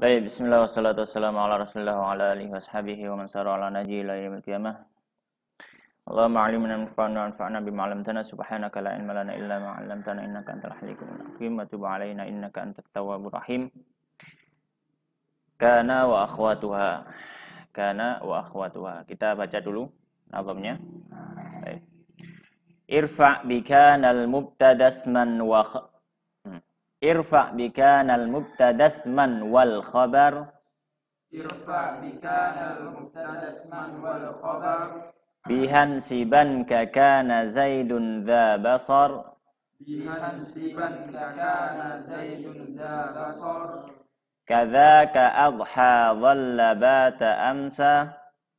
Baik, bismillah wassalatu wassalamu ala rasulillah wa ala alihi washabihi wa man ala naji ila yaumil qiyamah. Allahumma alimna manfa'na anfa'na bima 'allamtana subhanaka la ilma lana illa ma 'allamtana innaka antal alimul hakim wa tub alaina innaka antat tawwabur rahim. Kana wa akhwatuha. Kana wa akhwatuha. Kita baca dulu nazamnya. Baik. Irfa' bikanal mubtada isman wa ارفع بكان المبتدا اسما والخبر ارفع بكان المبتدا اسما والخبر بها انسبا ككان زيد ذا بصر بها انسبا ككان زيد ذا بصر كذاك أضحى ظل بات أمسى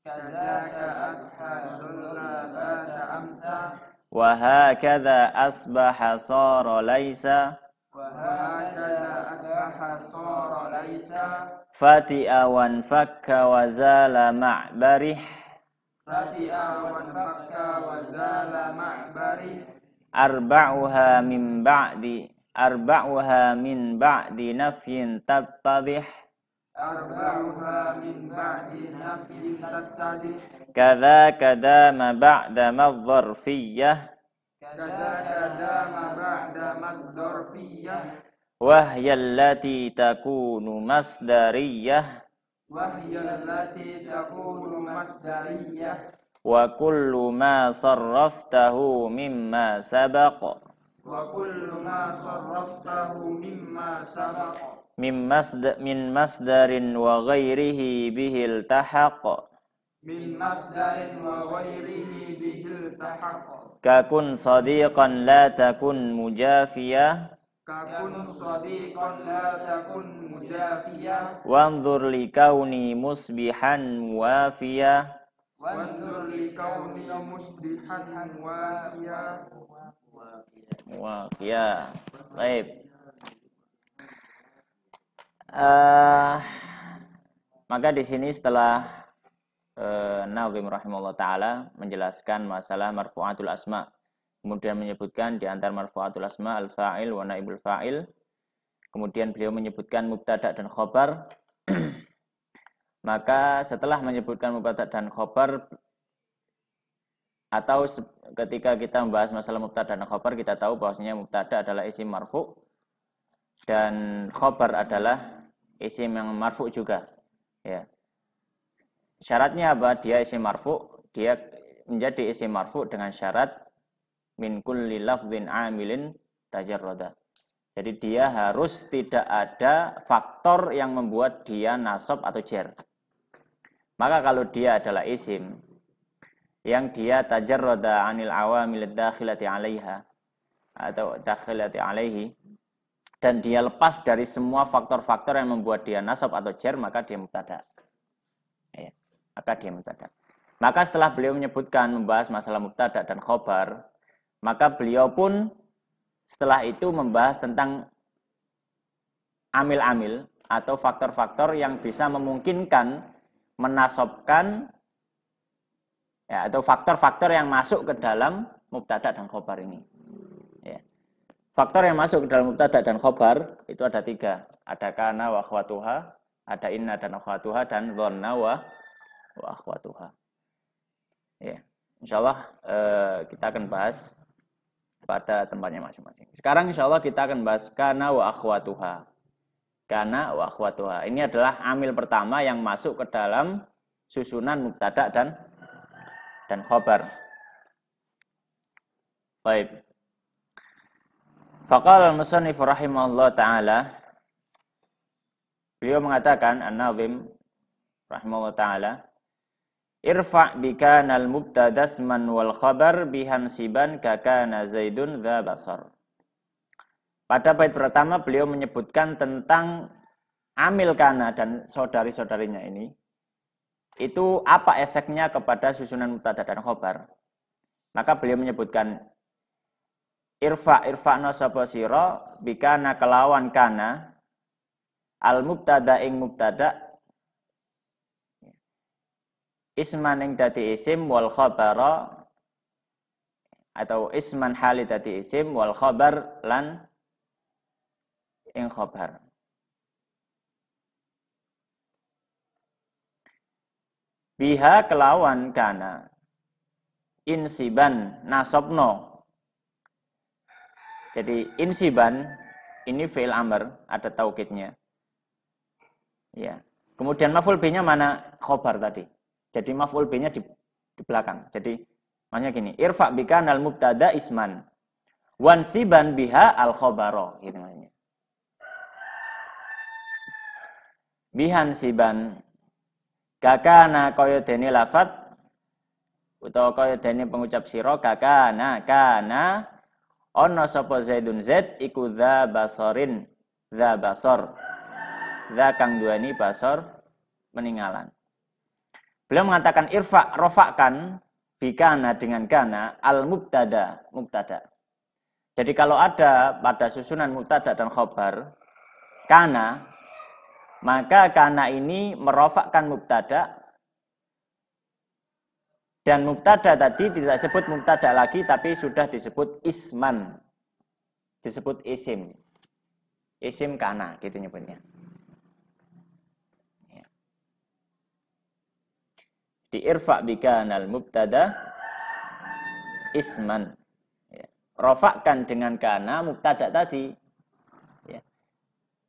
كذاك أضحى ظل بات أمسى وهكذا أصبح صار ليس وهكذا أصبح صار ليس فتئ وانفك وزال مع فتئ وانفك وزال مع أربعها من بعد أربعها من بعد نفي تتضح أربعها من بعد نفي تتضح كذاك دام بعد ما الظرفية كذاك دام بعد ما الظرفية وهي التي تكون مصدرية وهي التي تكون مصدرية وكل ما صرفته مما سبق وكل ما صرفته مما سبق من مصدر وغيره به التحق min masdarin wa ghairihi bihil tahaqqaq kakun sadiqan la takun mujafiya kakun sadiqan la takun mujafiya wanzur li kauni musbihan wafiya wanzur li kauni musbihan wafiya wafiya baik uh, maka di sini setelah Eh, Nawim Muhammad rahimahullah taala menjelaskan masalah marfu'atul asma. Kemudian menyebutkan di antara marfu'atul asma al-fa'il wa naibul fa'il. Kemudian beliau menyebutkan mubtada dan khobar. Maka setelah menyebutkan mubtada dan khobar atau ketika kita membahas masalah mubtada dan khobar kita tahu bahwasanya mubtada adalah isim marfu dan khobar adalah isim yang marfu juga ya syaratnya apa? Dia isim marfu, dia menjadi isim marfu dengan syarat min kulli lafdhin amilin tajarrada. Jadi dia harus tidak ada faktor yang membuat dia nasab atau jer. Maka kalau dia adalah isim yang dia roda anil awamil dakhilati alaiha atau dakhilati alaihi dan dia lepas dari semua faktor-faktor yang membuat dia nasab atau jer maka dia mubtada maka dia mubtada. Maka setelah beliau menyebutkan membahas masalah mubtada dan khobar, maka beliau pun setelah itu membahas tentang amil-amil atau faktor-faktor yang bisa memungkinkan menasobkan ya, atau faktor-faktor yang masuk ke dalam mubtada dan khobar ini. Ya. Faktor yang masuk ke dalam mubtada dan khobar itu ada tiga. Ada kana wa khwatuha, ada inna dan khwatuha, dan dhonna wa wa akhwatuha. Ya, insya Allah eh, kita akan bahas pada tempatnya masing-masing. Sekarang insya Allah kita akan bahas karena wa akhwatuha. karena wa akhwatuha. Ini adalah amil pertama yang masuk ke dalam susunan mubtada dan dan khobar. Baik. Faqala al-musannif rahimahullah ta'ala Beliau mengatakan An-Nazim rahimahullah ta'ala Irfa bikanal mubtada mubtadasman wal khabar bihamsiban kaka nazaidun za basar. Pada bait pertama beliau menyebutkan tentang amil kana dan saudari-saudarinya ini. Itu apa efeknya kepada susunan mubtada dan khabar? Maka beliau menyebutkan irfa irfa no sira bika kelawan kana al mubtada ing mubtada isman ing dadi isim wal khabara atau isman hali dadi isim wal khabar lan ing khabar biha kelawan kana insiban nasobno jadi insiban ini fail amr ada taukidnya ya kemudian maful b-nya mana khobar tadi jadi maf'ul b nya di, di belakang. Jadi makanya gini, irfa bika nal mubtada isman. Wansiban biha al khobaro. Gitu maknanya. Bihan siban. Kakana koyo deni lafat. Utawa koyo deni pengucap siro. Kakana. Kana. Ono sopo zaidun zaid. Iku za basorin. za basor. za kang duani basor. Meninggalan. Beliau mengatakan irfa rofakkan bikana dengan kana al mubtada mubtada. Jadi kalau ada pada susunan mubtada dan khobar kana maka kana ini merofakkan mubtada dan mubtada tadi tidak sebut mubtada lagi tapi sudah disebut isman disebut isim isim kana gitu nyebutnya Di irfa bikanal mubtada isman. Ya. Rofakkan dengan kana mubtada tadi. Ya.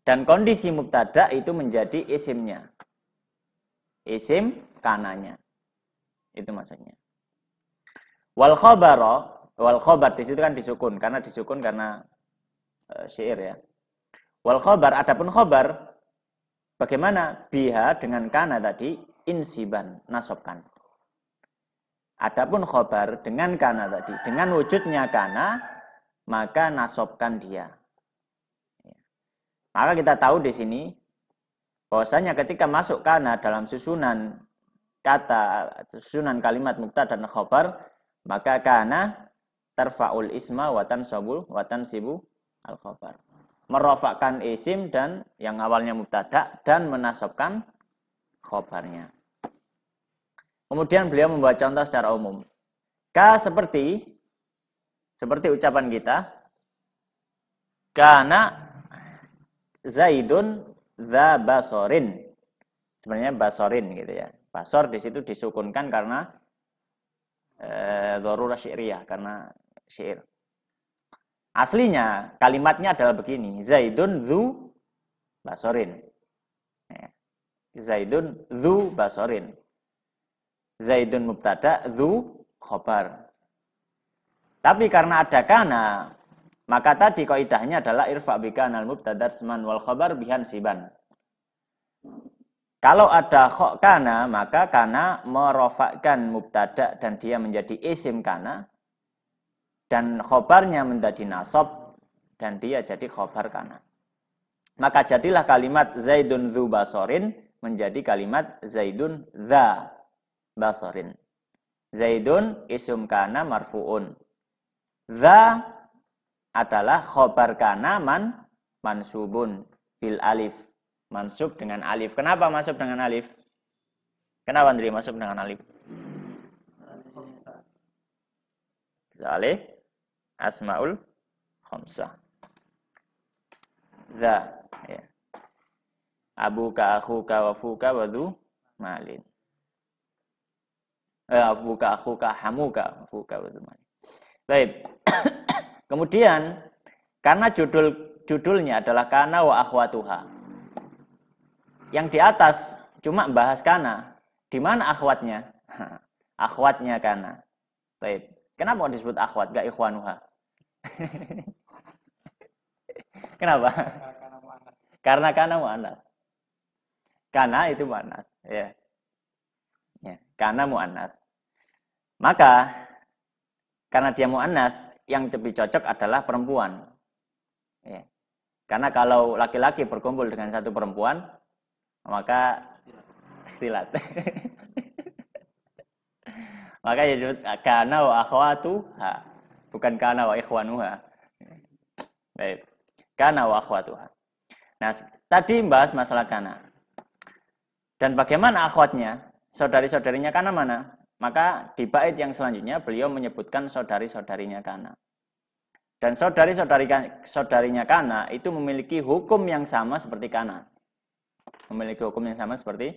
Dan kondisi mubtada itu menjadi isimnya. Isim kananya. Itu maksudnya. Wal khobaro wal khobar di situ kan disukun karena disukun karena e, syair ya wal khobar adapun khobar bagaimana biha dengan kana tadi insiban nasobkan. Adapun khobar dengan kana tadi, dengan wujudnya kana, maka nasobkan dia. Ya. Maka kita tahu di sini bahwasanya ketika masuk kana dalam susunan kata susunan kalimat mukta dan khobar maka kana terfaul isma watan sobul watan sibu al khobar merofakkan isim dan yang awalnya mubtada dan menasobkan khobarnya. Kemudian beliau membuat contoh secara umum. k seperti seperti ucapan kita karena Zaidun za basorin. Sebenarnya basorin gitu ya. Basor di situ disukunkan karena e, eh, dorurah karena syir Aslinya kalimatnya adalah begini, Zaidun zu basorin. Zaidun zu basorin. Zaidun mubtada zu khobar. Tapi karena ada kana, maka tadi kaidahnya adalah irfa bika al mubtada seman wal khobar bihan siban. Kalau ada khok kana, maka kana merofakkan mubtada dan dia menjadi isim kana. Dan khobarnya menjadi nasob dan dia jadi khobar kana. Maka jadilah kalimat Zaidun Zubasorin menjadi kalimat Zaidun za basarin. Zaidun isum kana marfuun. Za adalah khobar kana man mansubun bil alif. Mansub dengan alif. Kenapa masuk dengan alif? Kenapa Andri masuk dengan alif? Zalih asmaul khomsah Za. Ya abuka wafu wafuka wadu malin eh, abuka ka hamuka ka wadu malin baik kemudian karena judul judulnya adalah kana wa akhwatuha yang di atas cuma bahas kana di mana akhwatnya akhwatnya kana baik kenapa disebut akhwat gak ikhwanuha kenapa karena kana mu'anas karena itu muannas Ya. ya. Karena muannas Maka, karena dia muannas yang lebih cocok adalah perempuan. Ya. Karena kalau laki-laki berkumpul dengan satu perempuan, maka silat. maka ya ah, karena wa ha bukan karena wa ikhwanuha. Baik. Karena wa akhwatuha. Nah, tadi membahas masalah karena dan bagaimana akhwatnya, saudari-saudarinya Kana mana? Maka di bait yang selanjutnya beliau menyebutkan saudari-saudarinya Kana. Dan saudari-saudari saudarinya Kana itu memiliki hukum yang sama seperti Kana. Memiliki hukum yang sama seperti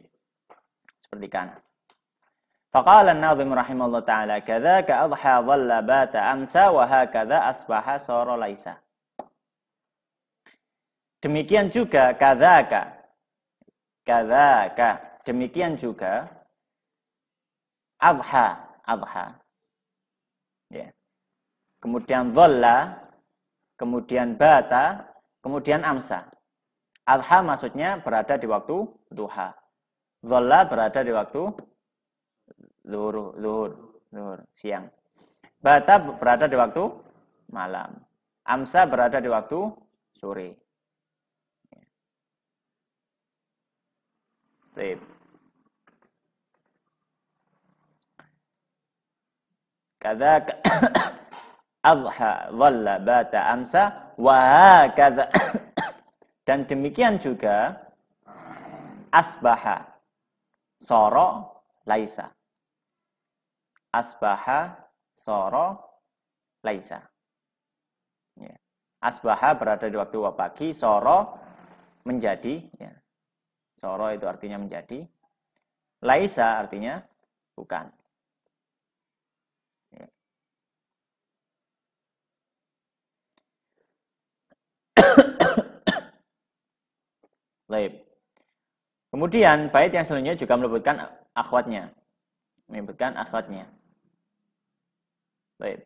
seperti Kana. nazim الناظم taala kadza ka adha dhalla bata amsa wa hakadha asbaha sara laisa. Demikian juga kadzaka Kadzaka. Demikian juga adha, adha. Ya. Kemudian dhalla, kemudian bata, kemudian amsa. Adha maksudnya berada di waktu duha. Dhalla berada di waktu zuhur, zuhur, zuhur, siang. Bata berada di waktu malam. Amsa berada di waktu sore. Baik. Kada adha dhalla bata amsa wa hakadha dan demikian juga asbaha soro laisa asbaha soro laisa ya. asbaha berada di waktu pagi soro menjadi ya soro itu artinya menjadi laisa artinya bukan Laib. Ya. Kemudian bait yang selanjutnya juga menyebutkan akhwatnya. Menyebutkan akhwatnya. Baik.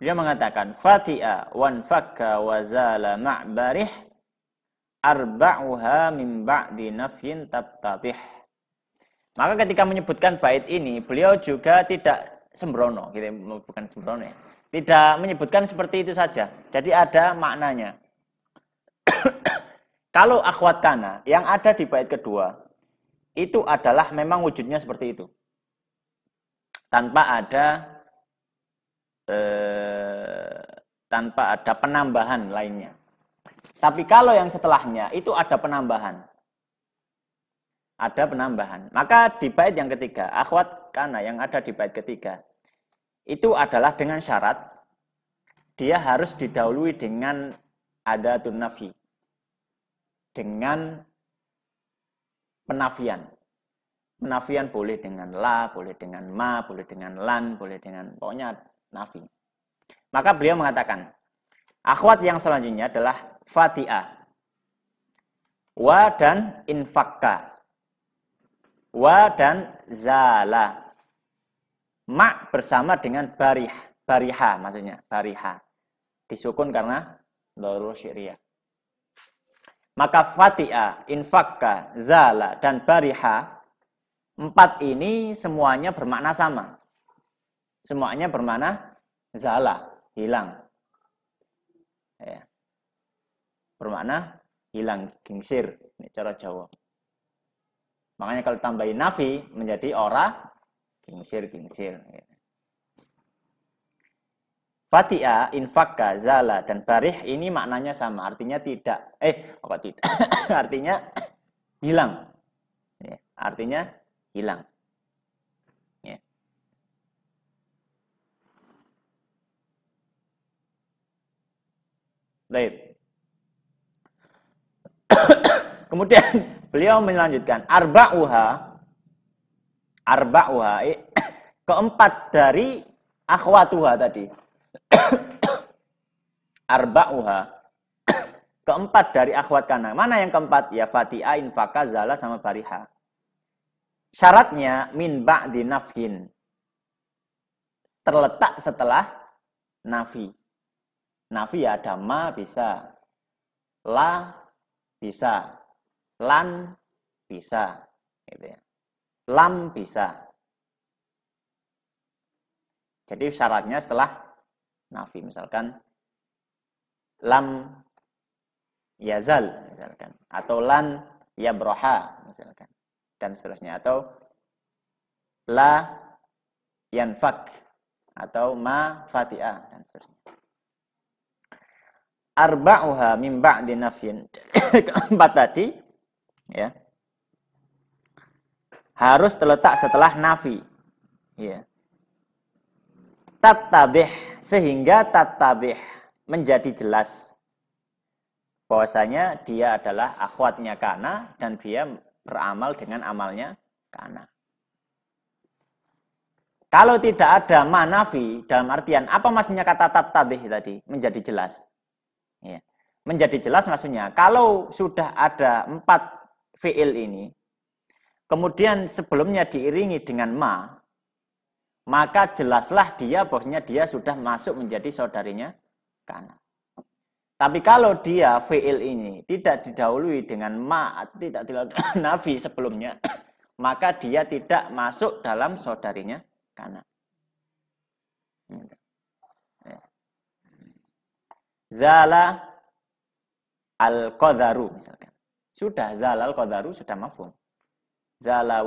Beliau mengatakan Fati'a wanfakka wazala ma'barih arba'uha min ba'di nafyin tabtatih. Maka ketika menyebutkan bait ini, beliau juga tidak sembrono, gitu, bukan sembrono ya. Tidak menyebutkan seperti itu saja. Jadi ada maknanya. Kalau akhwat kana yang ada di bait kedua itu adalah memang wujudnya seperti itu. Tanpa ada eh, tanpa ada penambahan lainnya. Tapi kalau yang setelahnya itu ada penambahan. Ada penambahan. Maka di bait yang ketiga, akhwat kana yang ada di bait ketiga, itu adalah dengan syarat dia harus didahului dengan ada nafi. Dengan penafian. Penafian boleh dengan la, boleh dengan ma, boleh dengan lan, boleh dengan pokoknya nafi. Maka beliau mengatakan, akhwat yang selanjutnya adalah Fatihah. Wa dan infakka. Wa dan zala. Mak bersama dengan barih, bariha maksudnya, bariha. Disukun karena dorul syria. Maka Fatihah, infakka, zala, dan bariha, empat ini semuanya bermakna sama. Semuanya bermakna zala, hilang. Ya bermakna hilang gingsir ini cara Jawa makanya kalau tambahin nafi menjadi ora gingsir gingsir Fatia, infakka, zala, dan barih ini maknanya sama. Artinya tidak, eh apa oh, tidak? artinya hilang. Ya, artinya hilang. Ya. Baik. Kemudian beliau melanjutkan arba'uha arba'uha keempat dari akhwatuha tadi. arba'uha keempat dari akhwat kana. Mana yang keempat? Ya fati'ain, Infaka, Zala sama Bariha. Syaratnya min ba'di nafhin. Terletak setelah nafi. Nafi ya ada ma bisa. La bisa. Lan bisa. Gitu ya. Lam bisa. Jadi syaratnya setelah nafi misalkan lam yazal misalkan atau lan yabroha misalkan dan seterusnya atau la yanfak atau ma fatia dan seterusnya arba'uha min ba'di nafyin keempat tadi ya harus terletak setelah nafi ya tatadih sehingga tatadih menjadi jelas bahwasanya dia adalah akhwatnya kana dan dia beramal dengan amalnya kana kalau tidak ada manafi dalam artian apa maksudnya kata tatadih tadi menjadi jelas Ya. Menjadi jelas maksudnya, kalau sudah ada empat fi'il ini, kemudian sebelumnya diiringi dengan ma, maka jelaslah dia bosnya dia sudah masuk menjadi saudarinya karena Tapi kalau dia fi'il ini tidak didahului dengan ma, tidak tidak nafi sebelumnya, maka dia tidak masuk dalam saudarinya karena iya. Zala al-qadaru misalkan. Sudah zala al-qadaru sudah mafhum. Zala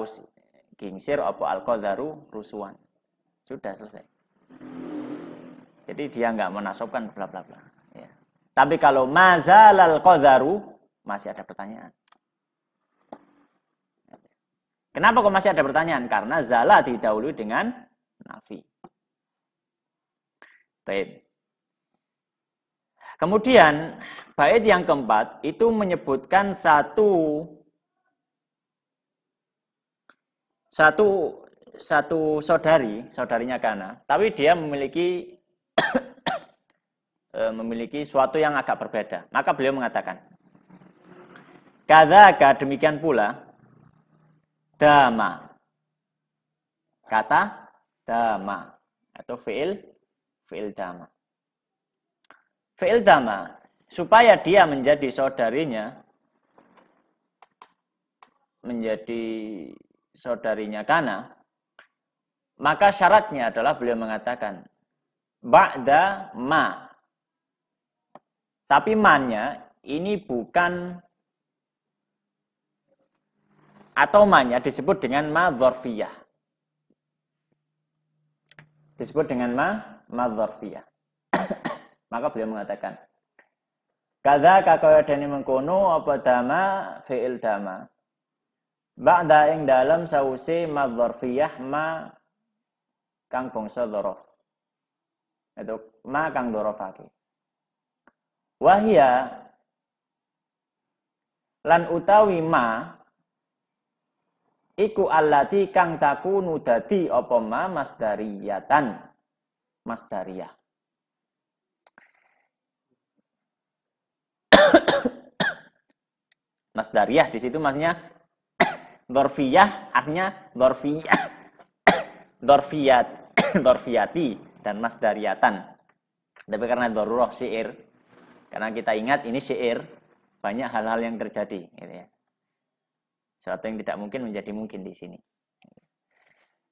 kingsir apa al-qadaru rusuan. Sudah selesai. Jadi dia nggak menasobkan bla bla bla. Ya. Tapi kalau mazal al qadaru masih ada pertanyaan. Kenapa kok masih ada pertanyaan? Karena zala didahului dengan nafi. Baik. Kemudian bait yang keempat itu menyebutkan satu satu satu saudari, saudarinya Kana, tapi dia memiliki eh, memiliki suatu yang agak berbeda. Maka beliau mengatakan, Kadaka demikian pula, dama. Kata dama atau fiil fiil dama. Fi'il dama, supaya dia menjadi saudarinya, menjadi saudarinya Kana, maka syaratnya adalah beliau mengatakan ba'da ma. Tapi mannya ini bukan atau manya disebut dengan ma dzarfiyah. Disebut dengan ma ma maka beliau mengatakan, Kada kakaya dani mengkono apa dama fi'il dama. Ba'da ing dalam sausi madzorfiyah ma kang bongsa dorof, Itu ma kang dzarafake. Wahia lan utawi ma iku allati kang takunu dadi apa ma masdariyatan. Masdariyah. Masdariyah di situ maksudnya dorfiyah artinya dorfiyah dorfiyat dorfiyati dan masdariyatan. Tapi karena dorroh syair karena kita ingat ini syair banyak hal-hal yang terjadi gitu ya. Sesuatu yang tidak mungkin menjadi mungkin di sini.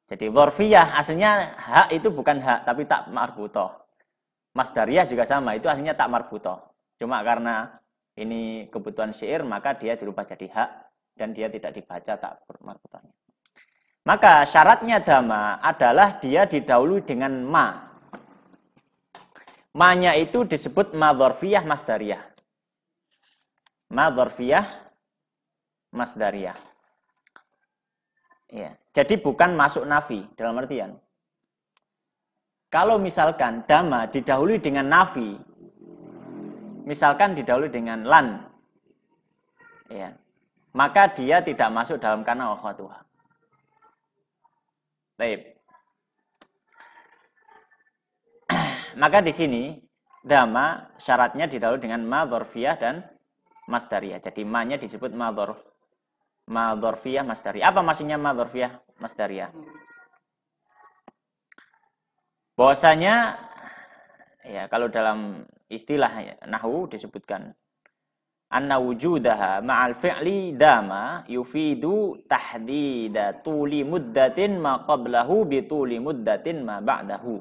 Jadi dorfiyah aslinya hak itu bukan hak tapi tak marbutoh. Masdariyah juga sama, itu aslinya tak marbutoh. Cuma karena ini kebutuhan syair maka dia dirubah jadi hak dan dia tidak dibaca tak bermakna. Maka syaratnya dama adalah dia didahului dengan ma. Ma-nya itu disebut ma dzarfiyah masdariyah. Ma dzarfiyah masdariyah. Ya, jadi bukan masuk nafi dalam artian. Kalau misalkan dama didahului dengan nafi, misalkan didahului dengan lan ya maka dia tidak masuk dalam kana akhwatuha baik maka di sini dama syaratnya didahului dengan ma dan masdariyah jadi ma-nya disebut ma dorf, ma masdariyah apa maksudnya ma dzarfiyah masdariyah bahwasanya ya kalau dalam istilah ya, nahu disebutkan anna wujudaha ma'al fi'li dama yufidu tahdida tuli muddatin ma qablahu bi tuli muddatin ma ba'dahu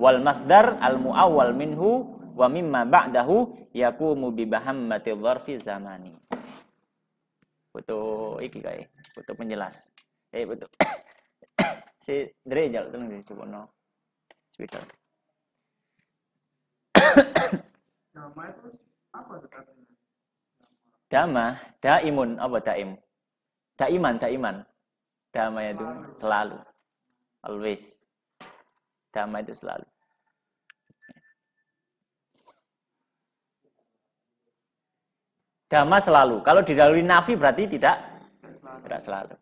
wal masdar al muawwal minhu wa mimma ba'dahu yakumu bi bahammati dzarfi zamani butuh iki kae ya. butuh penjelas eh butuh si Drejal tenang deh coba no speaker Dama itu apa tuh artinya? Dama, daimun, apa daim? Daiman, daiman. Dama itu selalu. Always. Dama itu selalu. Dama selalu. Kalau didalui nafi berarti tidak tidak selalu.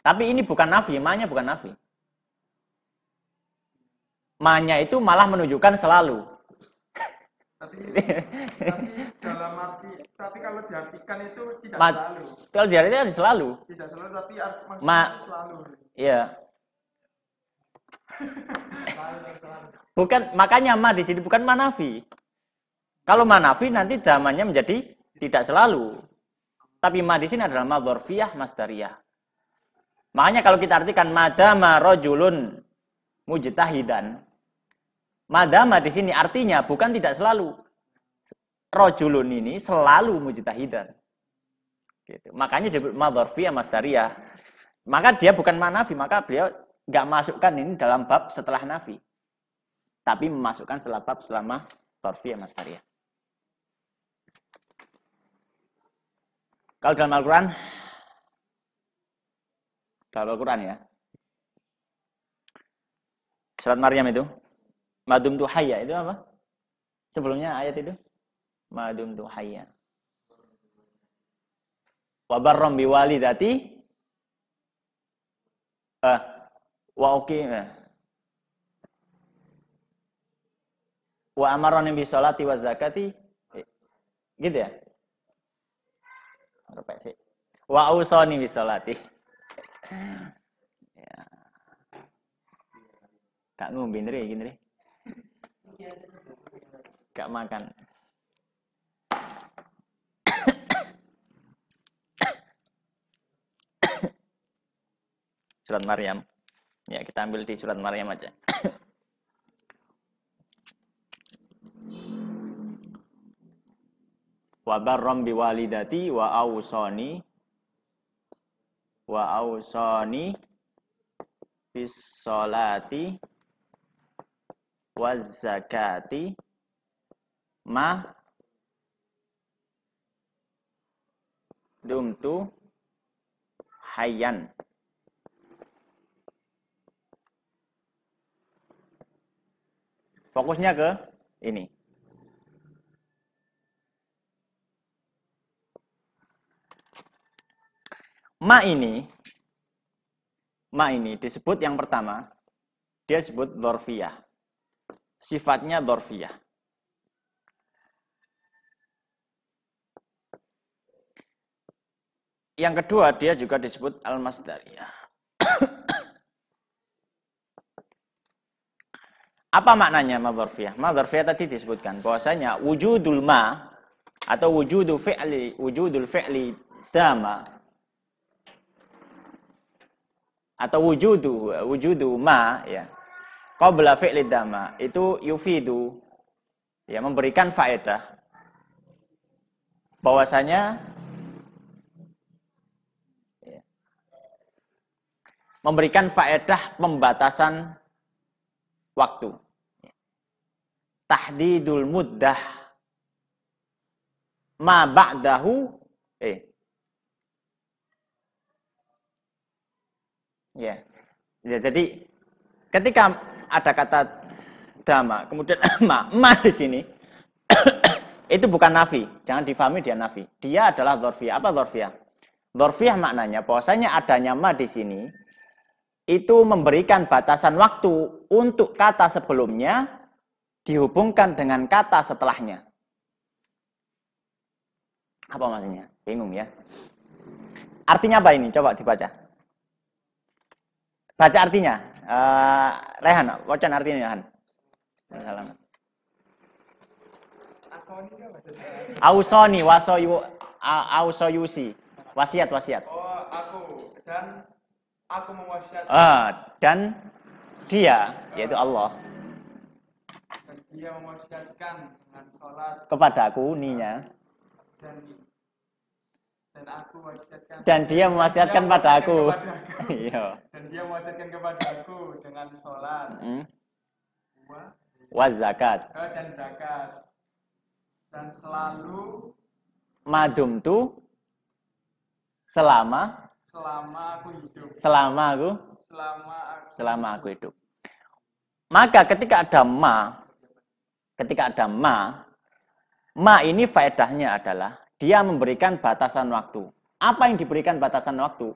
Tapi ini bukan nafi, emangnya bukan nafi manya itu malah menunjukkan selalu. Tapi, tapi dalam arti, tapi kalau diartikan itu tidak Ma, selalu. Kalau diartikan selalu. Tidak selalu, tapi maksudnya selalu. Iya. bukan makanya ma di sini bukan manafi. Kalau manafi nanti damanya menjadi tidak selalu. Tapi ma di sini adalah ma masdariyah. Makanya kalau kita artikan madama rojulun mujtahidan Madama di sini artinya bukan tidak selalu. Rojulun ini selalu mujtahidan. Gitu. Makanya disebut madharfiyah masdariyah. Maka dia bukan manafi, maka beliau nggak masukkan ini dalam bab setelah nafi. Tapi memasukkan setelah bab selama torfiyah masdariyah. Ya, Kalau dalam Al-Quran, dalam Al-Quran ya, surat Maryam itu, Madum tu haya itu apa? Sebelumnya ayat itu madum tu haya Wa barram bi walidati ah, eh, wa uqima wa amaron yang bisolati wa zakati gitu ya wah sih. Wa usoni bisolati. ya. Kak ngombe ndre iki Gak makan. surat Maryam. Ya, kita ambil di surat Maryam aja. wa barram biwalidati wa awsani wa awsani bis salati wazakati ma dumtu hayyan fokusnya ke ini ma ini ma ini disebut yang pertama dia sebut dorfiah sifatnya dorfiah. Yang kedua, dia juga disebut al-masdariyah. Apa maknanya madharfiyah? Madharfiyah tadi disebutkan bahwasanya wujudul ma atau Wujudul fi'li wujudul fi'li dama atau wujudu wujudu ma ya qabla fi'li dhamma itu yufidu ya memberikan faedah bahwasanya ya, memberikan faedah pembatasan waktu tahdidul muddah ma ba'dahu eh ya ya jadi Ketika ada kata dama, kemudian ma, ma di sini itu bukan nafi. Jangan difahami dia nafi. Dia adalah dzarfiyah. Apa dzarfiyah? Dzarfiyah maknanya bahwasanya adanya ma di sini itu memberikan batasan waktu untuk kata sebelumnya dihubungkan dengan kata setelahnya. Apa maksudnya? Bingung ya. Artinya apa ini? Coba dibaca. Baca artinya. Uh, Rehan, wacan artinya Rehan. Salamat. Ausoni wasoyu ausoyusi. Wasiat, wasiat. Oh, aku dan aku mewasiat. Uh, dan dia yaitu Allah. Dan dia mewasiatkan dengan sholat kepada aku ninya. Dan dan aku wasiatkan dan dia mewasiatkan pada aku. Iya. dan dia mewasiatkan kepada aku dengan sholat. Mm. zakat. Eh, dan zakat. Dan selalu madum tu selama selama aku hidup. Selama aku selama aku, selama aku hidup. Maka ketika ada ma ketika ada ma ma ini faedahnya adalah dia memberikan batasan waktu. Apa yang diberikan batasan waktu?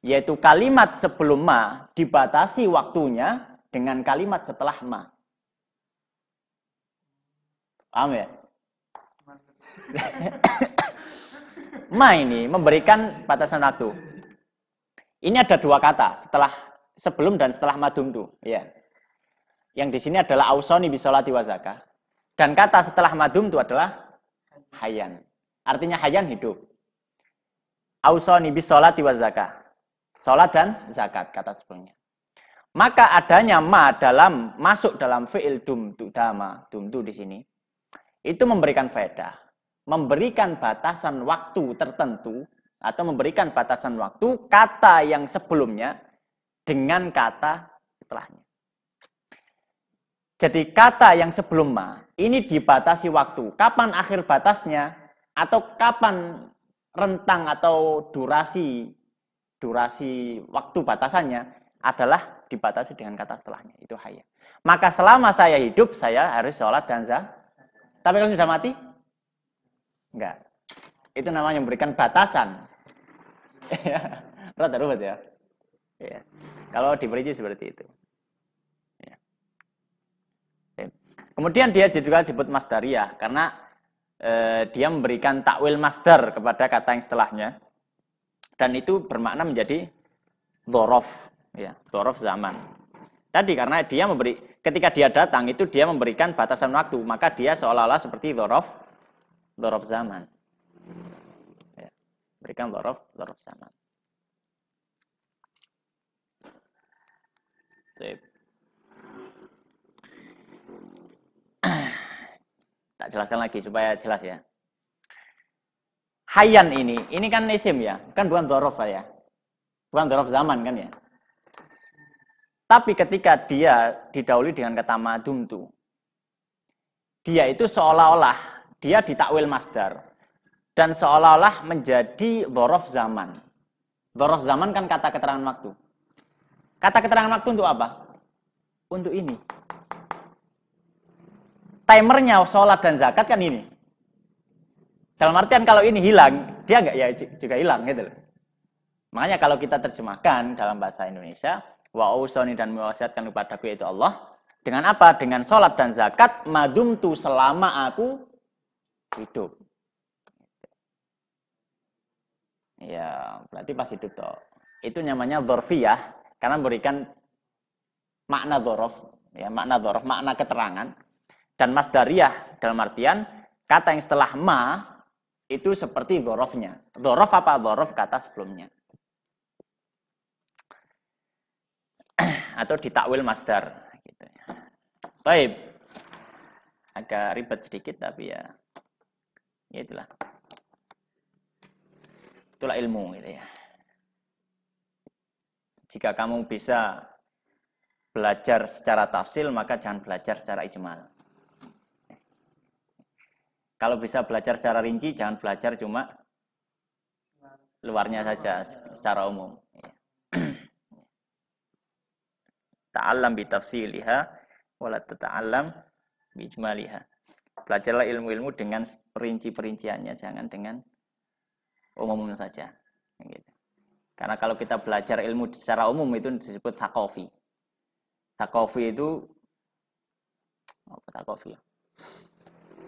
Yaitu kalimat sebelum ma dibatasi waktunya dengan kalimat setelah ma. Paham ya? ma ini memberikan batasan waktu. Ini ada dua kata setelah sebelum dan setelah madum tuh, ya. Yang di sini adalah ausoni bisolati wazaka dan kata setelah madum itu adalah hayan. Artinya hayyan hidup. Ausoni bis sholat wa zakat. Sholat dan zakat, kata sebelumnya. Maka adanya ma dalam masuk dalam fi'il dumtu dama, dumtu di sini, itu memberikan faedah. Memberikan batasan waktu tertentu atau memberikan batasan waktu kata yang sebelumnya dengan kata setelahnya. Jadi kata yang sebelum ma ini dibatasi waktu. Kapan akhir batasnya? atau kapan rentang atau durasi durasi waktu batasannya adalah dibatasi dengan kata setelahnya itu haya Maka selama saya hidup saya harus sholat dan zah. Tapi kalau sudah mati enggak. Itu namanya memberikan batasan. Rata iya. ruwet ya. ya. Kalau diperinci seperti itu. Ya. Kemudian dia juga disebut masdariyah karena Eh, dia memberikan takwil masdar kepada kata yang setelahnya dan itu bermakna menjadi dhorof ya dhorof zaman tadi karena dia memberi ketika dia datang itu dia memberikan batasan waktu maka dia seolah-olah seperti dhorof dhorof zaman ya, berikan dhorof dhorof zaman Taip. Tak jelaskan lagi supaya jelas ya. Hayyan ini, ini kan isim ya, kan bukan dorof ya. Bukan dorof zaman kan ya. Tapi ketika dia didahului dengan kata madumtu, dia itu seolah-olah dia ditakwil masdar dan seolah-olah menjadi dorof zaman. Dorof zaman kan kata keterangan waktu. Kata keterangan waktu untuk apa? Untuk ini timernya sholat dan zakat kan ini. Dalam artian kalau ini hilang, dia nggak ya juga hilang gitu loh. Makanya kalau kita terjemahkan dalam bahasa Indonesia, wa usoni dan mewasiatkan kepadaku itu Allah dengan apa? Dengan sholat dan zakat madum tu selama aku hidup. Ya, berarti pas hidup toh. Itu namanya dorfiyah karena memberikan makna dorof, ya makna dorof, makna keterangan dan masdariyah dalam artian kata yang setelah ma itu seperti dorofnya. Dorof apa? Dorof kata sebelumnya. Atau ditakwil masdar. Gitu ya. Baik. Agak ribet sedikit tapi ya. Ya itulah. Itulah ilmu gitu ya. Jika kamu bisa belajar secara tafsil maka jangan belajar secara ijmal. Kalau bisa belajar secara rinci, jangan belajar cuma luarnya saja secara umum. Ta'allam tafsiliha wala tata'allam bijmaliha. Belajarlah ilmu-ilmu dengan rinci perinciannya jangan dengan umum umum saja. Gitu. Karena kalau kita belajar ilmu secara umum itu disebut sakofi. Sakofi itu apa sakofi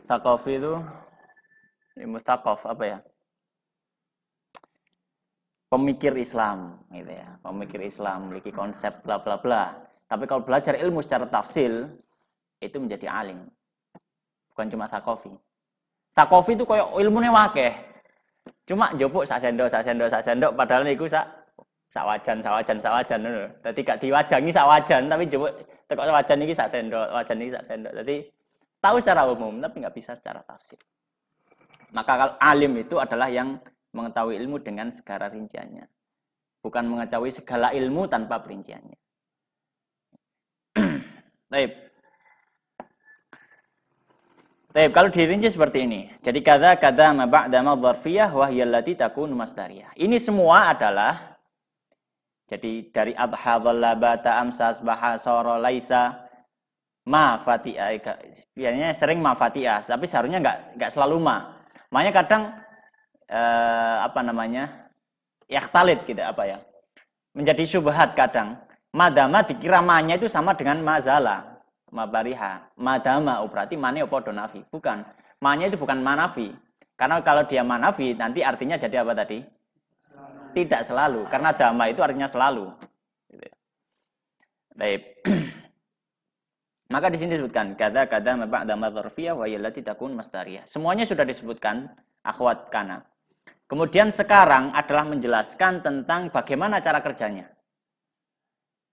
Thaqafi itu ya, Mustaqaf apa ya? Pemikir Islam gitu ya. Pemikir Islam memiliki konsep bla bla bla. Tapi kalau belajar ilmu secara tafsil itu menjadi alim. Bukan cuma takofi. Takofi itu kayak ilmunya wakeh. Cuma jopuk sak sendok sak sendok sak sendok padahal niku sak sak wajan sak wajan sak wajan ngono. Dadi gak diwajangi sak wajan tapi jopuk teko wajan iki sak sendok, wajan iki sak sendok. Dadi Tahu secara umum, tapi nggak bisa secara tafsir. Maka kalau alim itu adalah yang mengetahui ilmu dengan segala rinciannya. Bukan mengetahui segala ilmu tanpa perinciannya. Baik. Baik, kalau dirinci seperti ini. Jadi kata kata mabadama dzarfiyah wahyallati takun masdariyah. Ini semua adalah jadi dari abha dhallabata amsa asbaha sara laisa ma fatia biasanya sering ma fatia tapi seharusnya nggak nggak selalu ma makanya kadang eh, apa namanya yaktalit gitu apa ya menjadi syubhat kadang madama dikira manya itu sama dengan mazala bariha madama oh berarti mana opo donafi bukan manya itu bukan manafi karena kalau dia manafi nanti artinya jadi apa tadi tidak selalu karena dama itu artinya selalu gitu. Baik. Maka di sini disebutkan kata kata ba'da madzarfiyah wa yallati takun mastaria. Semuanya sudah disebutkan akhwat kana. Kemudian sekarang adalah menjelaskan tentang bagaimana cara kerjanya.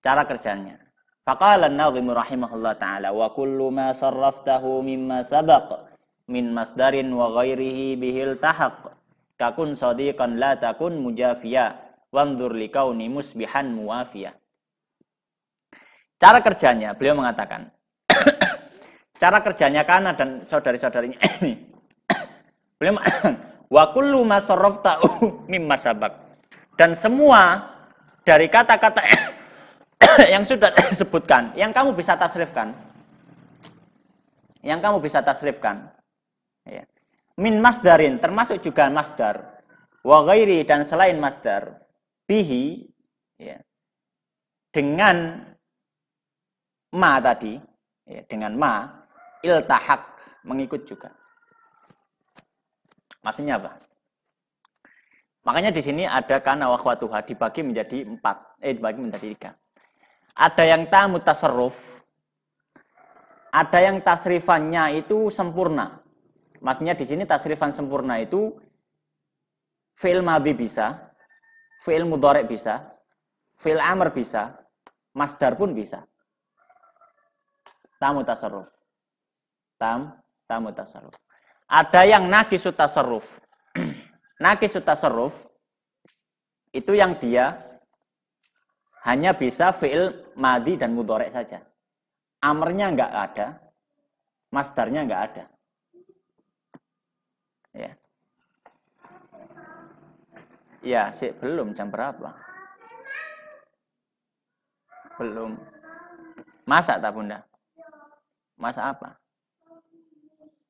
Cara kerjanya. Fakal an-nazim rahimahullah taala wa kullu ma sarraftahu mimma sabaq min masdarin wa ghairihi bihil tahaq takun sadiqan la takun mujafiya wanzur likauni musbihan muwafiya. Cara kerjanya beliau mengatakan Cara kerjanya Kana dan saudari-saudarinya ini. Beliau wa kullu ma sarrafta'u mimma Dan semua dari kata-kata yang sudah disebutkan, yang kamu bisa tasrifkan. Yang kamu bisa tasrifkan. Ya. Min masdarin termasuk juga masdar. Wa dan selain masdar. Bihi ya. dengan ma tadi ya, dengan ma iltahak mengikut juga maksudnya apa makanya di sini ada kana wakwatuha dibagi menjadi empat eh dibagi menjadi tiga ada yang ta mutasarruf ada yang tasrifannya itu sempurna maksudnya di sini tasrifan sempurna itu fi'il madhi bisa fi'il mudorek bisa fi'il amr bisa masdar pun bisa tamu tasarruf. Tam, tamu tasarruf. Ada yang nakisu tasarruf. nakisu tasarruf itu yang dia hanya bisa fi'il madi dan mudorek saja. Amrnya enggak ada, masternya enggak ada. Ya. Ya, sih belum jam berapa? Belum. Masa tak Bunda? masa apa?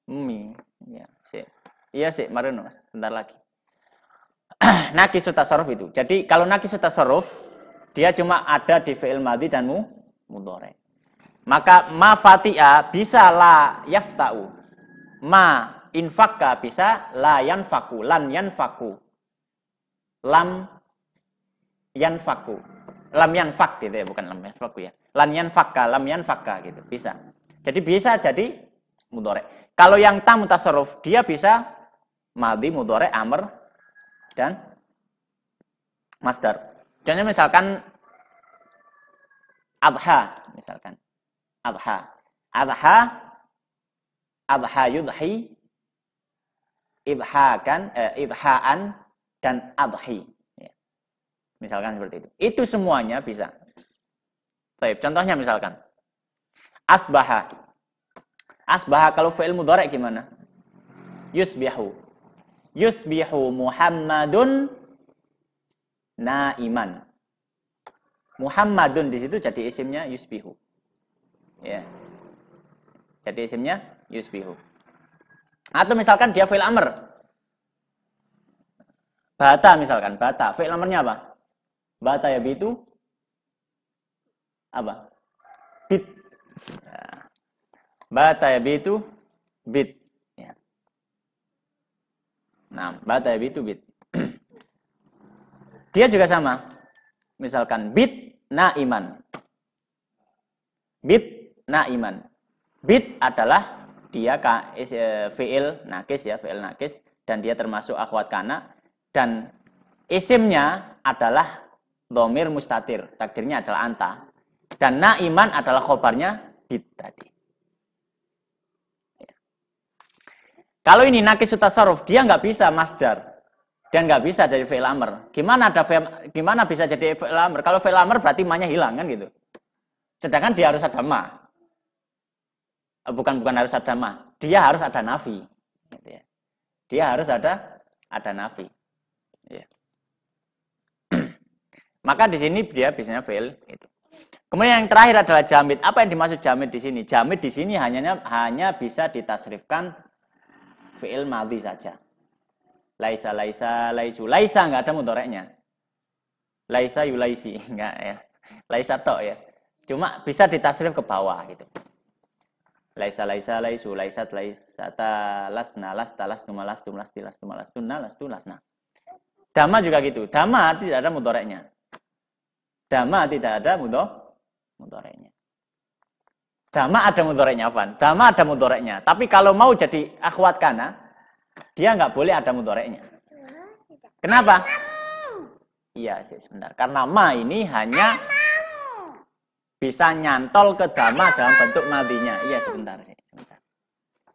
mi, Ya, sih. Iya sih, iya, Marino, sebentar lagi. suta sutasorof itu. Jadi kalau suta sutasorof dia cuma ada di fi'il madhi dan mu mudore. Maka ma fati'a bisa la yafta'u. Ma infakka bisa la yanfaku, lan yanfaku. Lam yanfaku. Lam yanfak gitu ya, bukan lam yanfaku ya. Lan yanfakka, lam yanfakka gitu, bisa. Jadi bisa jadi mudore. Kalau yang tam mutasaruf, dia bisa madi mudore, amr dan masdar. Contohnya misalkan adha misalkan adha adha adha yudhi ibha eh, ibhaan dan adhi ya. misalkan seperti itu itu semuanya bisa Baik, contohnya misalkan Asbaha. Asbaha kalau fi'il mudhari' gimana? Yusbihu. Yusbihu Muhammadun naiman. Muhammadun di situ jadi isimnya yusbihu. Ya. Jadi isimnya yusbihu. Atau misalkan dia fi'il amr. Bata misalkan, bata. Fi'il amrnya apa? Bata ya bitu apa? Bata ya bitu bit. Ya. Nah, bata bitu bit. Dia juga sama. Misalkan bit Naiman, Bit Naiman, Bit adalah dia ka, is, e, fiil nakis ya, fiil nakis dan dia termasuk akhwat kana dan isimnya adalah domir mustatir, takdirnya adalah anta. Dan naiman adalah khobarnya bid tadi. Ya. Kalau ini nakis tasarruf, dia nggak bisa masdar dan nggak bisa jadi fi'il Gimana ada fi'il, gimana bisa jadi fi'il Kalau fi'il berarti manya hilang kan gitu. Sedangkan dia harus ada ma. Bukan bukan harus ada ma, dia harus ada nafi. Gitu ya. Dia harus ada ada nafi. Ya. Maka di sini dia biasanya fail itu. Kemudian yang terakhir adalah jamit. Apa yang dimaksud jamit di sini? Jamit di sini hanya hanya bisa ditasrifkan fi'il madhi saja. Laisa, laisa, laisu. Laisa nggak ada mutoreknya. Laisa yulaisi, enggak ya. Laisa tok ya. Cuma bisa ditasrif ke bawah gitu. Laisa, laisa, laisu, laisat, laisata, lasna, lasta, lasnuma, lastum, lasti, lastuma, lastuna, lastuna. Dama juga gitu. Dama tidak ada mutoreknya. Dama tidak ada mudoh mudorenya. Dama ada mudorenya, Van. Dama ada mudorenya. Tapi kalau mau jadi akhwat kana, dia nggak boleh ada mudorenya. Kenapa? Iya sih sebentar. Karena ma ini hanya bisa nyantol ke dama dalam bentuk madinya. Iya sebentar sih sebentar.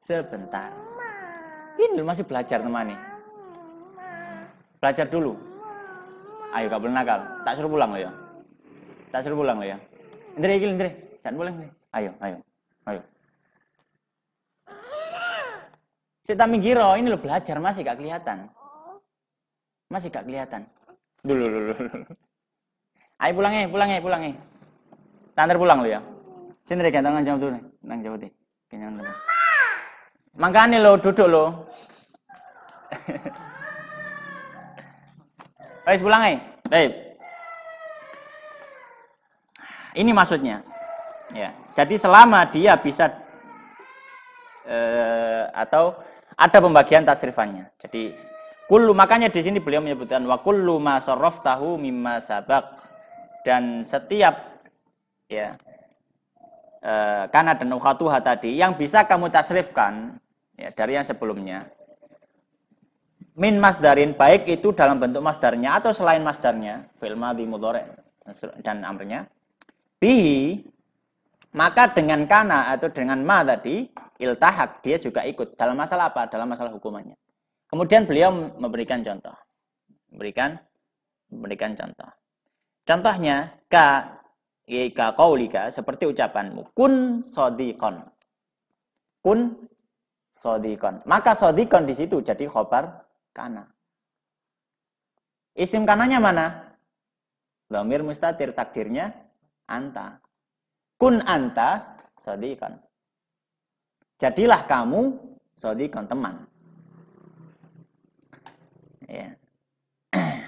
Sebentar. Ini masih belajar teman nih. Belajar dulu. Ayo gak boleh nakal. Tak suruh pulang loh ya. Tak suruh pulang lah ya. Indri, ikil, Indri. Jangan pulang nih. Ayo, ayo, ayo. Sitami Giro, ini lo belajar masih gak kelihatan. Masih gak kelihatan. Dulu, dulu, dulu. Ayo pulang ya, pulang ya, pulang ya. Eh. Tantar pulang lo ya. deh, gantangan jauh dulu. Nang jauh deh. Kenyang dulu. Makanya lo duduk lo. Ayo pulang ya. Baik. Ini maksudnya. Ya. Jadi selama dia bisa eh, atau ada pembagian tasrifannya. Jadi kullu makanya di sini beliau menyebutkan wa kullu ma tahu mimma sabak dan setiap ya eh, karena dan ukhatuha tadi yang bisa kamu tasrifkan ya dari yang sebelumnya min masdarin baik itu dalam bentuk masdarnya atau selain masdarnya filma di dan amrnya bi maka dengan kana atau dengan ma tadi iltahak dia juga ikut dalam masalah apa dalam masalah hukumannya kemudian beliau memberikan contoh memberikan memberikan contoh contohnya ka ka kaulika seperti ucapanmu kun sodikon kun sodikon maka sodikon di situ jadi khobar kana isim kananya mana Lomir mustatir takdirnya anta. Kun anta sodikon. Jadilah kamu sodikon teman. Ya.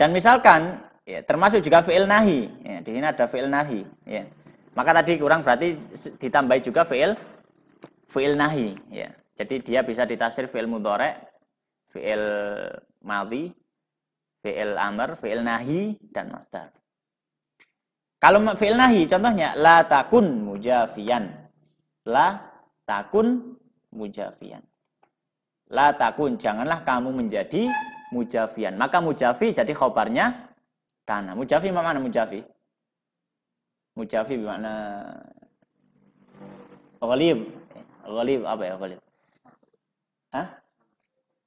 Dan misalkan ya, termasuk juga fi'il nahi. Ya, di sini ada fi'il nahi. Ya. Maka tadi kurang berarti ditambahi juga fi'il fi'il nahi. Ya. Jadi dia bisa ditafsir fi'il mudore, fi'il madhi, fi'il amr, fi'il nahi, dan masdar. Kalau fi'il nahi contohnya la takun mujafian. La takun mujafian. La takun janganlah kamu menjadi mujafian. Maka mujafi jadi khobarnya karena mujafi mana mujafi? Mujafi bimana ghalib. Ghalib apa ya ghalib? Hah?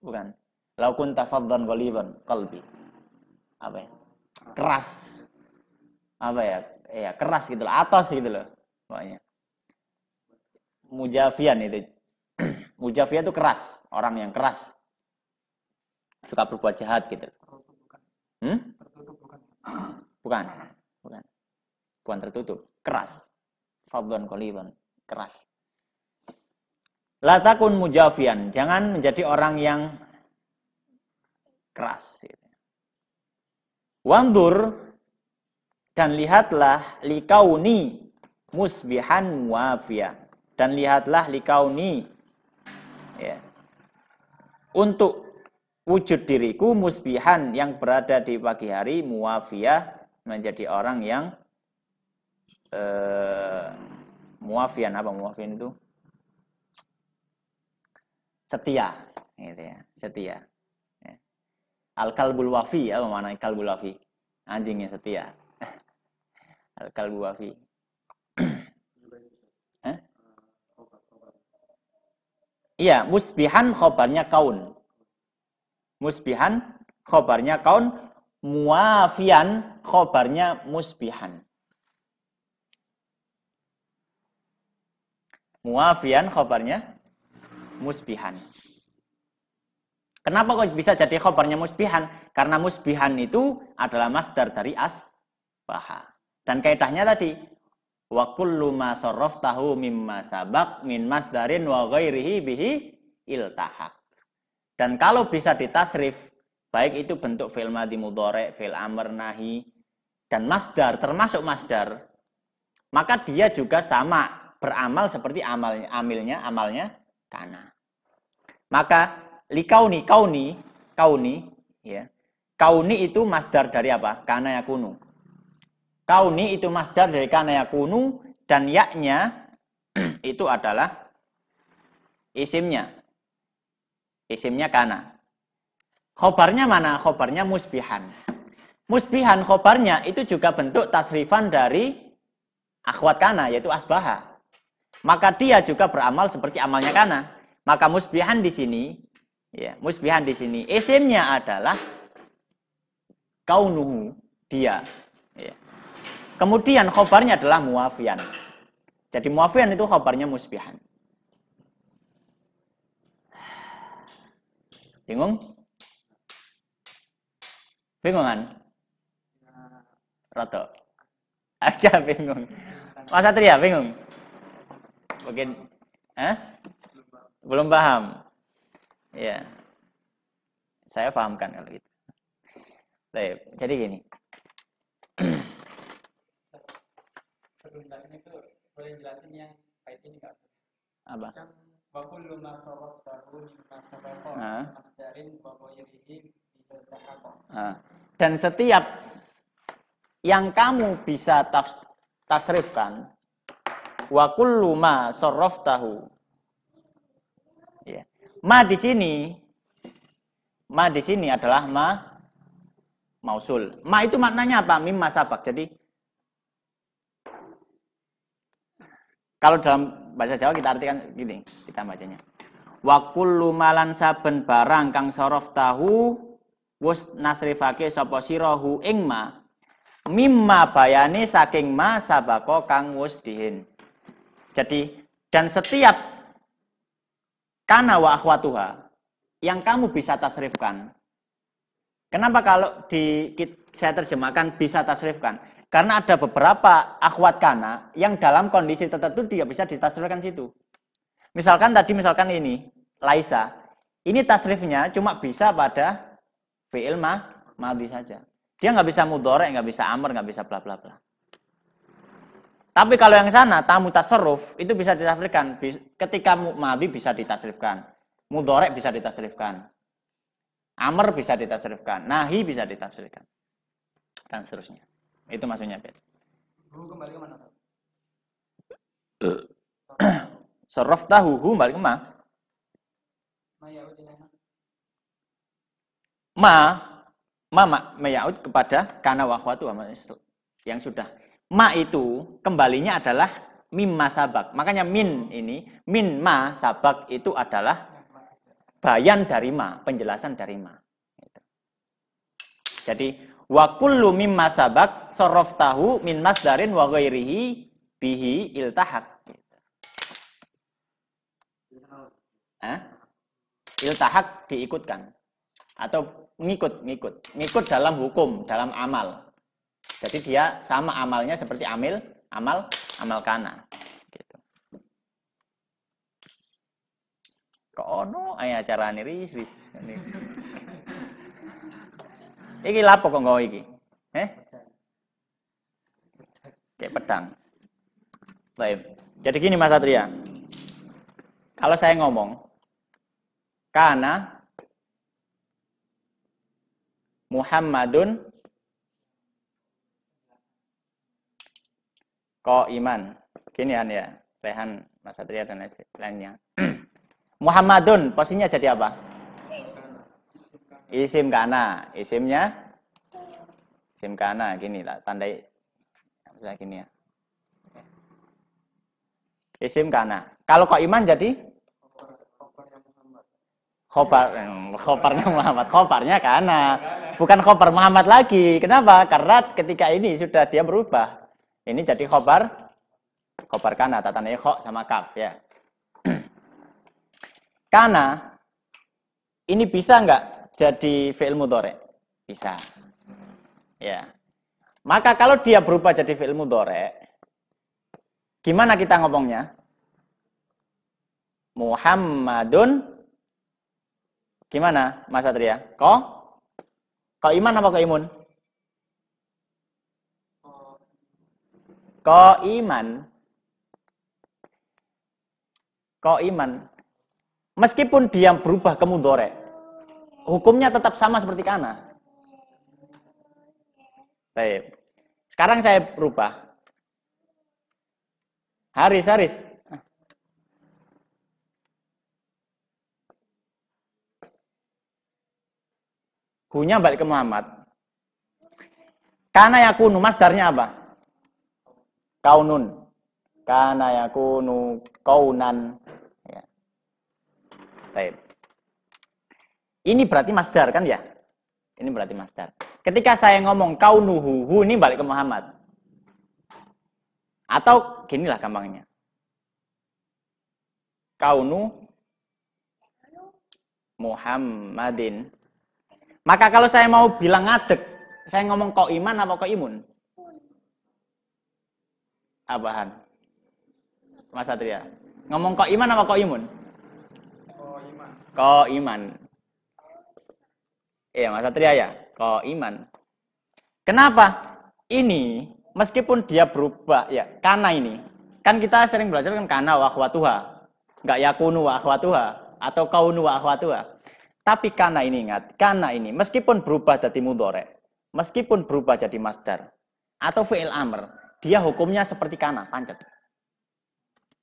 Bukan. Laukun tafaddan ghaliban qalbi. Apa ya? Keras apa ya ya keras gitu loh atas gitu loh pokoknya mujafian itu mujafian itu keras orang yang keras suka berbuat jahat gitu hmm? bukan bukan bukan tertutup keras fadlan qaliban keras latakun mujafian jangan menjadi orang yang keras gitu. wandur dan lihatlah likauni musbihan muafia. Dan lihatlah likauni. Ya. Untuk wujud diriku musbihan yang berada di pagi hari muafia menjadi orang yang eh, muafian apa muafian itu setia gitu ya setia ya. al kalbul wafi apa mana kalbul wafi anjing setia Al-Kalbu Wafi. Ah, iya, musbihan khobarnya kaun. Musbihan khobarnya kaun, muafian khobarnya musbihan. Muafian khobarnya musbihan. Kenapa kok bisa jadi khobarnya musbihan? Karena musbihan itu adalah master dari asbaha. Dan kaitahnya tadi wa kullu ma sarraftahu mimma sabaq min masdarin wa ghairihi bihi iltahaq. Dan kalau bisa ditasrif baik itu bentuk filma madhi mudhari, fil amr nahi dan masdar termasuk masdar maka dia juga sama beramal seperti amalnya amilnya amalnya kana. Maka likauni kauni kauni ya. Kauni itu masdar dari apa? Kana yakunu Kauni itu masdar dari kana yakunu dan yaknya itu adalah isimnya. Isimnya kana. Khobarnya mana? Khobarnya musbihan. Musbihan khobarnya itu juga bentuk tasrifan dari akhwat kana yaitu asbaha. Maka dia juga beramal seperti amalnya kana. Maka musbihan di sini ya, musbihan di sini isimnya adalah kaunuhu dia. Ya. Kemudian khobarnya adalah muafian. Jadi muafian itu khobarnya musbihan. Bingung? Bingungan? kan? Roto. Aja bingung. Mas Satria bingung? Mungkin eh? Belum paham. Iya. Saya pahamkan kalau gitu. Baik, jadi gini. sebelum jelasin itu boleh jelasin yang kait ini nggak? Apa? Kan wakul lima sorot baru lima sabako masdarin waboyrihi Ah. Dan setiap yang kamu bisa tafs, tasrifkan wa kullu ma sarraftahu ya ma di sini ma di sini adalah ma mausul ma itu maknanya apa mimma sabak jadi Kalau dalam bahasa Jawa kita artikan gini, kita bacanya. Wa kullu malan saben barang kang sorof tahu wus nasrifake sapa sirahu ing ma mimma bayani saking ma sabako kang wus dihin. Jadi dan setiap kana wa akhwatuha yang kamu bisa tasrifkan. Kenapa kalau di saya terjemahkan bisa tasrifkan? Karena ada beberapa akhwat kana yang dalam kondisi tertentu tidak bisa ditasrifkan situ. Misalkan tadi misalkan ini, Laisa. Ini tasrifnya cuma bisa pada fi'il ma, madhi saja. Dia nggak bisa mudorek, nggak bisa amr, nggak bisa bla bla bla. Tapi kalau yang sana tamu tasarruf itu bisa ditasrifkan. Ketika madhi bisa ditasrifkan, mudorek bisa ditasrifkan, amr bisa ditasrifkan, nahi bisa ditasrifkan, dan seterusnya. Itu maksudnya, Bet. kembali ke mana? Eh. hu balik ma. Ma ma ma mayaud kepada karena wa khwatu yang sudah. Ma itu kembalinya adalah mimma sabak. Makanya min ini, min ma sabak itu adalah bayan dari ma, penjelasan dari ma. Gitu. Jadi Wa kullu mimma sabak tahu min masdarin wa ghairihi bihi iltahak. Hah? Iltahak diikutkan atau ngikut ngikut ngikut dalam hukum dalam amal jadi dia sama amalnya seperti amil amal amal kana gitu. kok ono acara nih ris ris Iki lapo kok nggak iki? Eh? Kayak pedang. Baik. Jadi gini Mas Satria. Kalau saya ngomong karena Muhammadun ko iman. Gini kan ya, Rehan, Mas Satria dan lainnya. Muhammadun posisinya jadi apa? isim kana isimnya isim kana gini lah tandai bisa gini ya isim kana kalau kok iman jadi khobar hmm, khobarnya Muhammad khobarnya kana bukan khobar Muhammad lagi kenapa karena ketika ini sudah dia berubah ini jadi khobar khobar kana tata kok sama kaf ya kana ini bisa nggak jadi fi'il mudhari? Bisa. Ya. Maka kalau dia berubah jadi fi'il mudhari, gimana kita ngomongnya? Muhammadun gimana Mas Satria? Ko? Ko iman apa ko imun? Ko iman. Ko iman. Meskipun dia berubah ke mudhari, hukumnya tetap sama seperti kana. Baik. Sekarang saya rubah. Haris, Haris. Hunya balik ke Muhammad. Kana yakunu, masdarnya apa? Kaunun. Kana yakunu kaunan. Ya. Baik. Ini berarti masdar kan ya? Ini berarti masdar. Ketika saya ngomong kau nuhuhu ini balik ke Muhammad. Atau gini ginilah gampangnya. Kau nu Muhammadin. Maka kalau saya mau bilang ngadek, saya ngomong kau iman apa kau imun? Abahan. Mas Satria. Ngomong kau iman apa kau imun? Kau iman. Iya, Mas Satria ya. Kok iman. Kenapa? Ini meskipun dia berubah ya, karena ini. Kan kita sering belajar kan karena wa akhwatuha. Enggak yakunu wa akhwatuha atau kaunu wa akhwatuha. Tapi karena ini ingat, karena ini meskipun berubah jadi mudhari, meskipun berubah jadi masdar atau fi'il amr, dia hukumnya seperti karena pancet.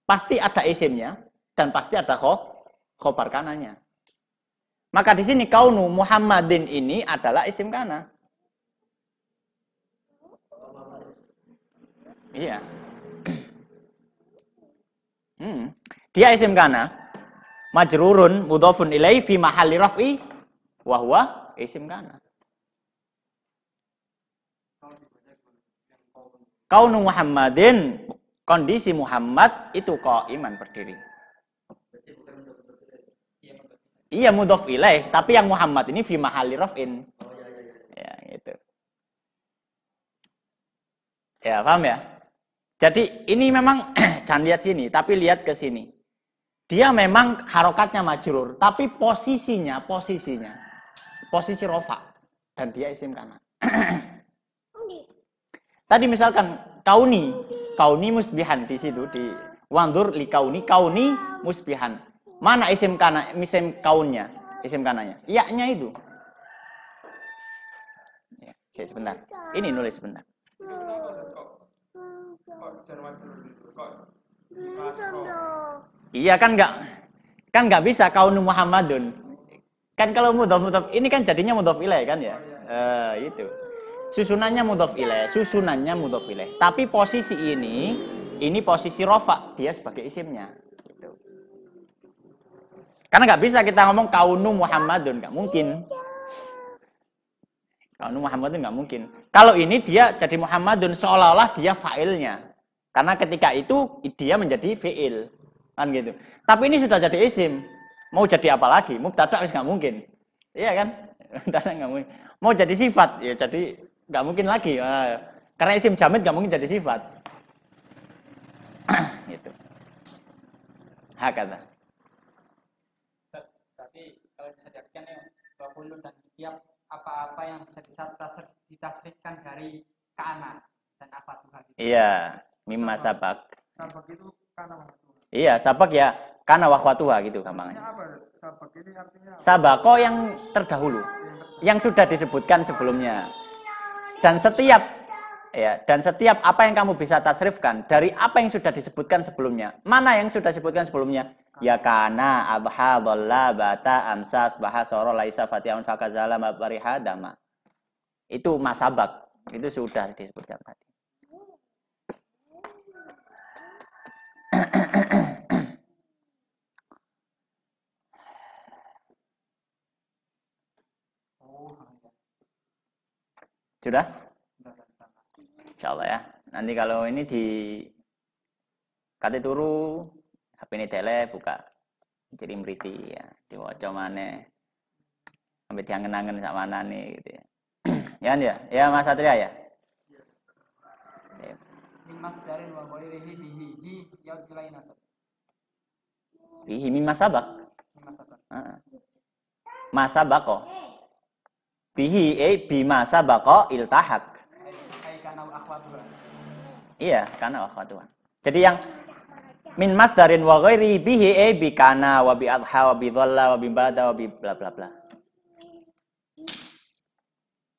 Pasti ada isimnya dan pasti ada khobar kananya. Maka di sini kaunu Muhammadin ini adalah isim kana. Iya. Hmm. Dia isim kana. Majrurun mudhafun ilai fi mahali raf'i Wahwa isim kana. Kaunu Muhammadin kondisi Muhammad itu kau iman berdiri. Iya mudhof ilaih, tapi yang Muhammad ini fi mahalli raf'in. Oh, iya, iya. Ya, gitu. Ya, paham ya? Jadi ini memang jangan lihat sini, tapi lihat ke sini. Dia memang harokatnya majrur, tapi posisinya, posisinya, posisi rofa dan dia isim kanan. Tadi misalkan kauni, kauni musbihan di situ di wandur li kauni, kauni musbihan Mana isim kana, isim kaunnya, isim kananya? Yaknya itu. Ya, saya sebentar. Ini nulis sebentar. Iya kan nggak kan nggak bisa kaun Muhammadun. Kan kalau mudhof mudhof ini kan jadinya mudhof ilai kan ya. uh, itu. Susunannya mudhof ilai susunannya mudhof ilai Tapi posisi ini ini posisi rofa dia sebagai isimnya. Karena nggak bisa kita ngomong kaunu Muhammadun, nggak mungkin. Kaunu Muhammadun nggak mungkin. Kalau ini dia jadi Muhammadun seolah-olah dia failnya. Karena ketika itu dia menjadi fiil. Kan gitu. Tapi ini sudah jadi isim. Mau jadi apa lagi? Mubtada harus nggak mungkin. Iya kan? Mubtada nggak mungkin. Mau jadi sifat, ya jadi nggak mungkin lagi. Ah, karena isim jamit nggak mungkin jadi sifat. gitu. Hakata. dua puluh dan setiap apa-apa yang bisa ditasrifkan dari kana dan apa Tuhan Iya, mimma sabak. Sabak itu kana Tuhan. Iya, sabak ya kana wahwatuha gitu gampangnya. Sabak ini artinya Sabako yang terdahulu. Yang sudah disebutkan sebelumnya. Dan setiap ya dan setiap apa yang kamu bisa tasrifkan dari apa yang sudah disebutkan sebelumnya mana yang sudah disebutkan sebelumnya ya karena abha bala bata amsa bahasoro laisa fatiaun fakazala mabariha dama itu masabak itu sudah disebutkan tadi sudah Insya Allah ya. Nanti kalau ini di kate turu HP ini tele buka jadi meriti ya di wajah mana sampai diangen-angen sama mana nih gitu ya. ya ya, ya Mas Satria ya. Mimas iya. ya. darin wa ghairihi bihi hi ya, nasab. Ah. Bihi mimas eh, sabak. masabak kok eh bima sabako iltahak. Iya Iya, kana Tuhan. Jadi yang min masdarin wa ghairi bihi e bi kana wa bi adha wa bi dhalla wa bi bada wa bi bla bla bla.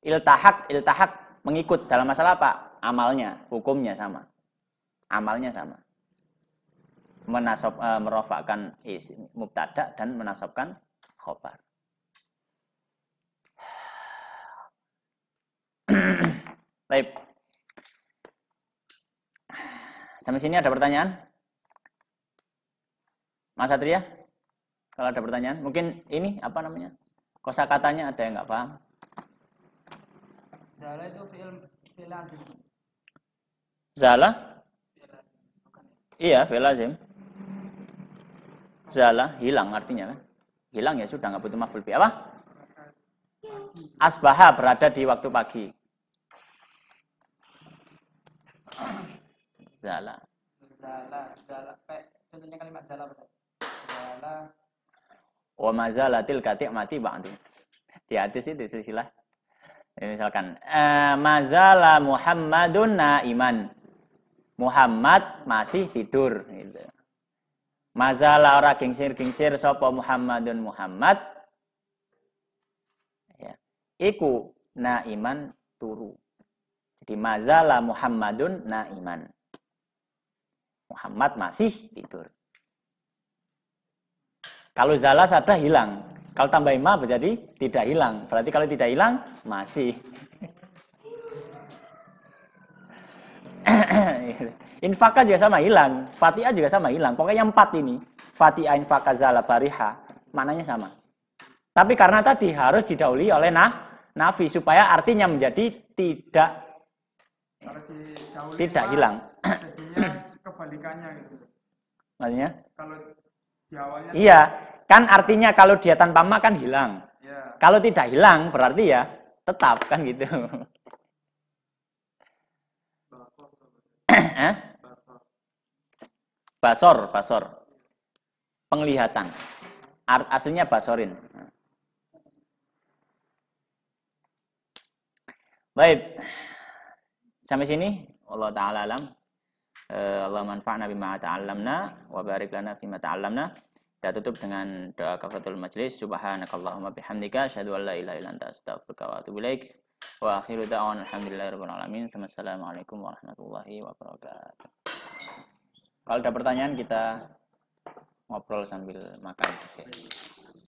Iltahak, iltahak mengikut dalam masalah apa? Amalnya, hukumnya sama. Amalnya sama. Menasob, e, merofakkan isim mubtada dan menasobkan khobar. Baik sampai sini ada pertanyaan? Mas Satria? Kalau ada pertanyaan, mungkin ini apa namanya? Kosa katanya ada yang nggak paham? Zala itu film film Zala? Ya? Iya, film lazim. Zala hilang artinya kan? Hilang ya sudah nggak butuh maful Apa? Asbaha berada di waktu pagi. Zala. Zala, zala. Contohnya kalimat zala apa? Zala. Wa mazala katik mati bang. Di hadis itu silsilah. Ini misalkan eh, mazala Muhammadun naiman. Muhammad masih tidur gitu. Mazala ora gingsir-gingsir sapa Muhammadun Muhammad. Ya. Iku naiman turu. Jadi mazala Muhammadun naiman. Muhammad masih tidur. Kalau zala sadah hilang. Kalau tambah imam berarti tidak hilang. Berarti kalau tidak hilang masih. infaka juga sama hilang, fatiha juga sama hilang. Pokoknya yang empat ini, fatiha, infaka, zala, bariha, maknanya sama. Tapi karena tadi harus didahului oleh nah, nafi supaya artinya menjadi tidak tidak hilang jadinya kebalikannya gitu. Maksudnya? Kalau di awalnya kan Iya, kan artinya kalau dia tanpa ma kan hilang. Ya. Kalau tidak hilang berarti ya tetap kan gitu. Basor. basor, basor. Penglihatan. Art aslinya basorin. Baik. Sampai sini. Allah taala alam. Eh, Allah manfa'na bima ta'allamna wa barik lana fima ta'allamna. Kita tutup dengan doa kafatul majlis. Subhanakallahumma bihamdika asyhadu an la ilaha illa anta astaghfiruka wa atubu ilaik. Wa akhiru da'wana alhamdulillahirabbil alamin. Assalamualaikum warahmatullahi wabarakatuh. Kalau ada pertanyaan kita ngobrol sambil makan. Okay.